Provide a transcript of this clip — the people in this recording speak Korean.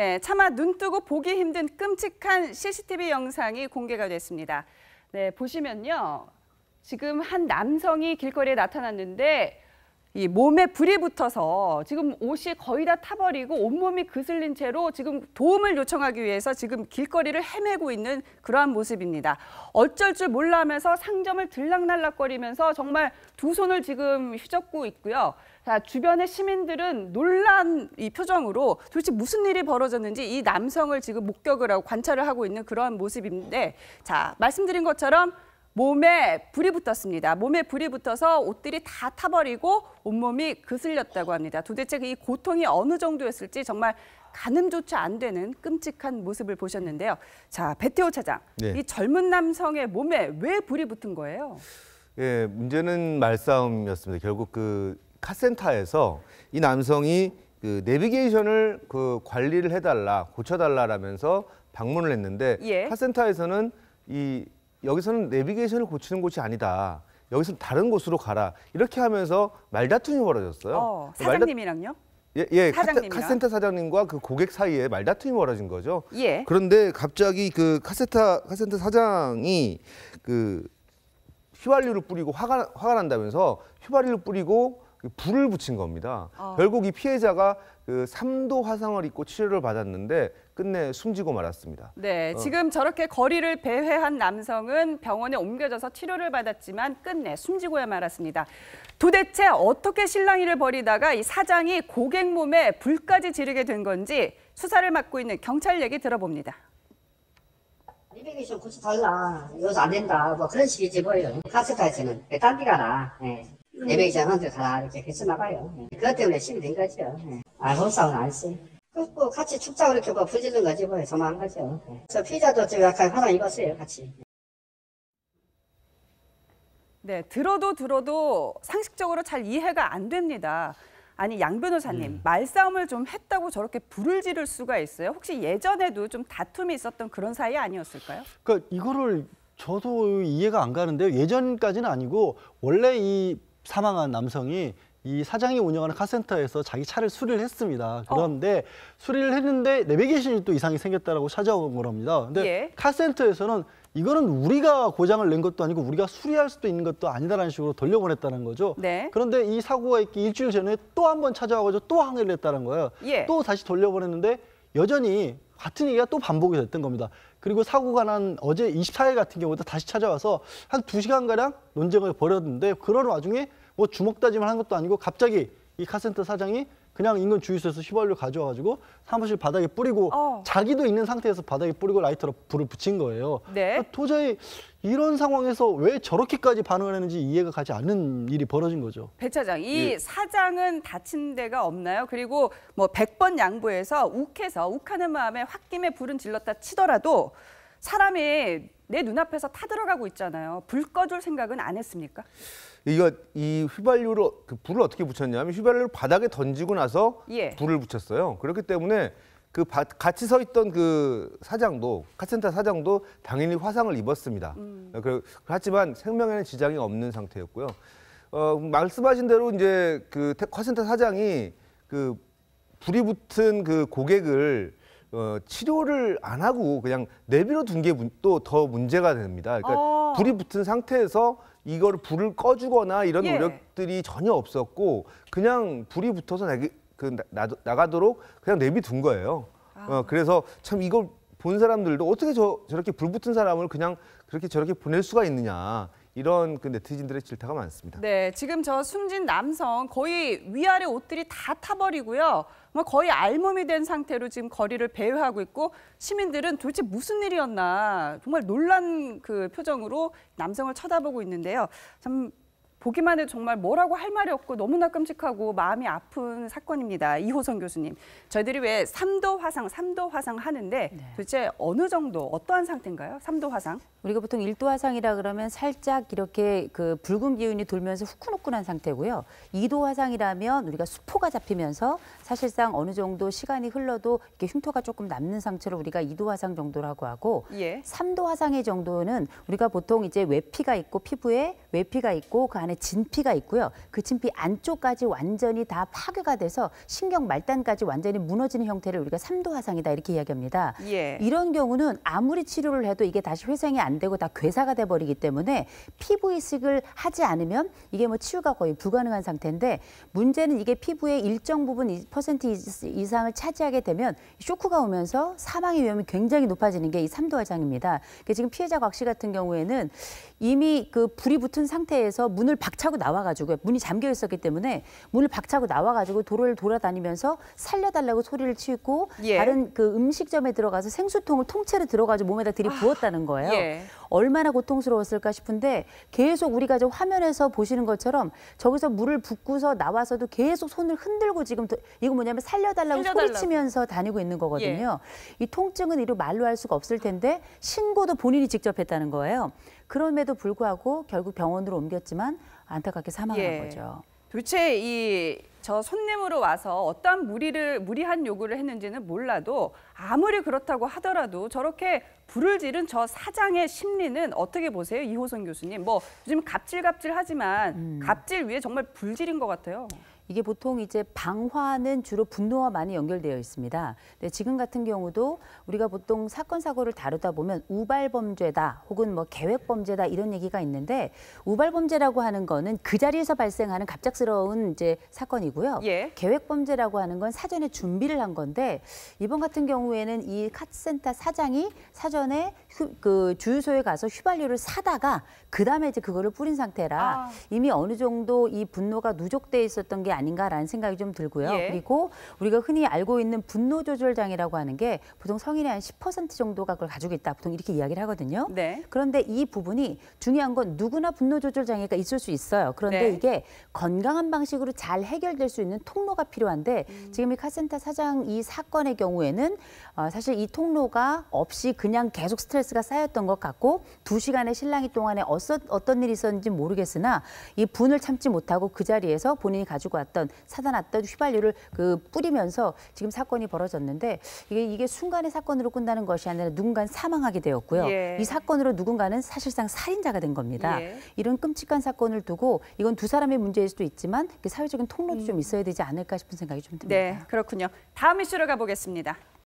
네, 차마 눈 뜨고 보기 힘든 끔찍한 CCTV 영상이 공개가 됐습니다. 네, 보시면요. 지금 한 남성이 길거리에 나타났는데 이 몸에 불이 붙어서 지금 옷이 거의 다 타버리고 온몸이 그슬린 채로 지금 도움을 요청하기 위해서 지금 길거리를 헤매고 있는 그러한 모습입니다. 어쩔 줄 몰라 면서 상점을 들락날락거리면서 정말 두 손을 지금 휘젓고 있고요. 자, 주변의 시민들은 놀란 이 표정으로 도대체 무슨 일이 벌어졌는지 이 남성을 지금 목격을 하고 관찰을 하고 있는 그러한 모습인데 자, 말씀드린 것처럼 몸에 불이 붙었습니다. 몸에 불이 붙어서 옷들이 다 타버리고 온몸이 그슬렸다고 합니다. 도대체 이 고통이 어느 정도였을지 정말 가늠조차 안 되는 끔찍한 모습을 보셨는데요. 자, 배태호 차장, 네. 이 젊은 남성의 몸에 왜 불이 붙은 거예요? 예, 문제는 말싸움이었습니다. 결국 그 카센터에서 이 남성이 그 내비게이션을 그 관리를 해달라, 고쳐달라라면서 방문을 했는데 예. 카센터에서는 이 여기서는 내비게이션을 고치는 곳이 아니다. 여기서는 다른 곳으로 가라. 이렇게 하면서 말다툼이 벌어졌어요. 어, 사장님이랑요? 예, 예 사장님이랑? 카센터 사장님과 그 고객 사이에 말다툼이 벌어진 거죠. 예. 그런데 갑자기 그 카센터 카센터 사장이 그 휘발유를 뿌리고 화가 화가 난다면서 휘발유를 뿌리고 불을 붙인 겁니다. 어. 결국 이 피해자가 그 3도 화상을 입고 치료를 받았는데 끝내 숨지고 말았습니다. 네, 어. 지금 저렇게 거리를 배회한 남성은 병원에 옮겨져서 치료를 받았지만 끝내 숨지고야 말았습니다. 도대체 어떻게 실랑이를 벌이다가 이 사장이 고객 몸에 불까지 지르게 된 건지 수사를 맡고 있는 경찰 얘기 들어봅니다. 이백이 좀 고쳐달라. 여기안 된다. 뭐 그런 식이지 뭐예 카스타에서는 딴 데가 나. 네. 예. 내백이장한테 다 이렇게 했었나 봐요. 예. 그것 때문에 심이 된 거죠. 네. 아, 혼싸움 안 씨. 끊고 같이 춥자고 렇게뭐 부지른 거지 뭐 저만 거죠. 저 피자도 지금 아까 하나 입었어요 같이. 네, 들어도 들어도 상식적으로 잘 이해가 안 됩니다. 아니 양 변호사님 음. 말싸움을 좀 했다고 저렇게 불을 지를 수가 있어요? 혹시 예전에도 좀 다툼이 있었던 그런 사이 아니었을까요? 그러니까 이거를 저도 이해가 안 가는데요. 예전까지는 아니고 원래 이 사망한 남성이 이 사장이 운영하는 카센터에서 자기 차를 수리를 했습니다. 어. 그런데 어. 수리를 했는데 내비게이션이 또 이상이 생겼다라고 찾아온 거랍니다. 근데 예. 카센터에서는 이거는 우리가 고장을 낸 것도 아니고 우리가 수리할 수도 있는 것도 아니다라는 식으로 돌려보냈다는 거죠. 네. 그런데 이 사고가 있기 일주일 전에 또 한 번 찾아와가지고 또 항의를 했다는 거예요. 예. 또 다시 돌려보냈는데 여전히 같은 얘기가 또 반복이 됐던 겁니다. 그리고 사고가 난 어제 24일 같은 경우도 다시 찾아와서 한 두시간가량 논쟁을 벌였는데 그런 와중에 뭐 주먹 다짐을 하는 것도 아니고 갑자기 이 카센터 사장이 그냥 인근 주유소에서 휘발유 가져와가지고 사무실 바닥에 뿌리고 어. 자기도 있는 상태에서 바닥에 뿌리고 라이터로 불을 붙인 거예요. 네. 그러니까 도저히 이런 상황에서 왜 저렇게까지 반응을 했는지 이해가 가지 않는 일이 벌어진 거죠. 배 차장, 이 예. 사장은 다친 데가 없나요? 그리고 뭐 100번 양보해서 욱해서 욱하는 마음에 홧김에 불은 질렀다 치더라도 사람이 내 눈앞에서 타들어가고 있잖아요. 불 꺼줄 생각은 안 했습니까? 이거 이휘발유로그 불을 어떻게 붙였냐면 휘발유를 바닥에 던지고 나서 예. 불을 붙였어요. 그렇기 때문에 그 바, 같이 서 있던 그 사장도 카센터 사장도 당연히 화상을 입었습니다. 음. 어, 그, 하지만 생명에는 지장이 없는 상태였고요. 어, 말씀하신 대로 이제 그 카센터 사장이 그 불이 붙은 그 고객을 어, 치료를 안 하고 그냥 내비로둔게 또 더 문제가 됩니다. 그러니까 어. 불이 붙은 상태에서 이걸 불을 꺼주거나 이런 예. 노력들이 전혀 없었고 그냥 불이 붙어서 나기, 그 나, 나가도록 그냥 내비둔 거예요. 아. 어, 그래서 참 이걸 본 사람들도 어떻게 저, 저렇게 불 붙은 사람을 그냥 그렇게 저렇게 보낼 수가 있느냐 이런 그 네티즌들의 질타가 많습니다. 네, 지금 저 숨진 남성 거의 위아래 옷들이 다 타버리고요. 뭐 거의 알몸이 된 상태로 지금 거리를 배회하고 있고 시민들은 도대체 무슨 일이었나 정말 놀란 그 표정으로 남성을 쳐다보고 있는데요. 참 보기만 해도 정말 뭐라고 할 말이 없고 너무나 끔찍하고 마음이 아픈 사건입니다. 이호선 교수님. 저희들이 왜 3도 화상, 3도 화상 하는데 네. 도대체 어느 정도, 어떠한 상태인가요? 3도 화상? 우리가 보통 1도 화상이라 그러면 살짝 이렇게 그 붉은 기운이 돌면서 후끈후끈한 상태고요. 2도 화상이라면 우리가 수포가 잡히면서 사실상 어느 정도 시간이 흘러도 이렇게 흉터가 조금 남는 상태로 우리가 2도 화상 정도라고 하고 예. 3도 화상의 정도는 우리가 보통 이제 외피가 있고 피부에 외피가 있고 그 안에 안에 진피가 있고요. 그 진피 안쪽까지 완전히 다 파괴가 돼서 신경 말단까지 완전히 무너지는 형태를 우리가 삼도 화상이다 이렇게 이야기합니다. 예. 이런 경우는 아무리 치료를 해도 이게 다시 회생이 안 되고 다 괴사가 돼 버리기 때문에 피부 이식을 하지 않으면 이게 뭐 치유가 거의 불가능한 상태인데 문제는 이게 피부의 일정 부분 퍼센트 이상을 차지하게 되면 쇼크가 오면서 사망의 위험이 굉장히 높아지는 게 이 삼도 화상입니다. 그러니까 지금 피해자 곽 씨 같은 경우에는 이미 그 불이 붙은 상태에서 문을 박차고 나와가지고 문이 잠겨 있었기 때문에 문을 박차고 나와가지고 도로를 돌아다니면서 살려달라고 소리를 치고 예. 다른 그 음식점에 들어가서 생수통을 통째로 들어가지고 몸에다 들이부었다는 아, 거예요. 아, 예. 얼마나 고통스러웠을까 싶은데 계속 우리가 저 화면에서 보시는 것처럼 저기서 물을 붓고서 나와서도 계속 손을 흔들고 지금 이거 뭐냐면 살려달라고, 살려달라고. 소리치면서 다니고 있는 거거든요. 예. 이 통증은 이루 말로 할 수가 없을 텐데 신고도 본인이 직접 했다는 거예요. 그럼에도 불구하고 결국 병원으로 옮겼지만 안타깝게 사망한 예. 거죠. 도대체 이 저 손님으로 와서 어떠 무리를 무리한 요구를 했는지는 몰라도 아무리 그렇다고 하더라도 저렇게 불을 지른 저 사장의 심리는 어떻게 보세요, 이호선 교수님? 뭐 요즘 갑질갑질하지만 음. 갑질 위에 정말 불 지른 것 같아요. 이게 보통 이제 방화는 주로 분노와 많이 연결되어 있습니다. 근데 지금 같은 경우도 우리가 보통 사건 사고를 다루다 보면 우발 범죄다 혹은 뭐 계획 범죄다 이런 얘기가 있는데 우발 범죄라고 하는 거는 그 자리에서 발생하는 갑작스러운 이제 사건이고요. 예. 계획 범죄라고 하는 건 사전에 준비를 한 건데 이번 같은 경우에는 이 카센터 사장이 사전에 휴, 그 주유소에 가서 휘발유를 사다가 그다음에 이제 그거를 뿌린 상태라 아. 이미 어느 정도 이 분노가 누적돼 있었던 게 아닌가라는 생각이 좀 들고요. 예. 그리고 우리가 흔히 알고 있는 분노 조절장애라고 하는 게 보통 성인의 한 10% 정도가 그걸 가지고 있다. 보통 이렇게 이야기를 하거든요. 네. 그런데 이 부분이 중요한 건 누구나 분노 조절장애가 있을 수 있어요. 그런데 네. 이게 건강한 방식으로 잘 해결될 수 있는 통로가 필요한데 음. 지금 이 카센터 사장 이 사건의 경우에는 어, 사실 이 통로가 없이 그냥 계속 스트레스 스트레스가 쌓였던 것 같고 두 시간의 실랑이 동안에 어떤 일이 있었는지 모르겠으나 이 분을 참지 못하고 그 자리에서 본인이 가지고 왔던 사다 놨던 휘발유를 그 뿌리면서 지금 사건이 벌어졌는데 이게 이게 순간의 사건으로 끝나는 것이 아니라 누군가 사망하게 되었고요. 예. 이 사건으로 누군가는 사실상 살인자가 된 겁니다. 예. 이런 끔찍한 사건을 두고 이건 두 사람의 문제일 수도 있지만 그 사회적인 통로도 음. 좀 있어야 되지 않을까 싶은 생각이 좀 듭니다. 네, 그렇군요. 다음 이슈로 가보겠습니다.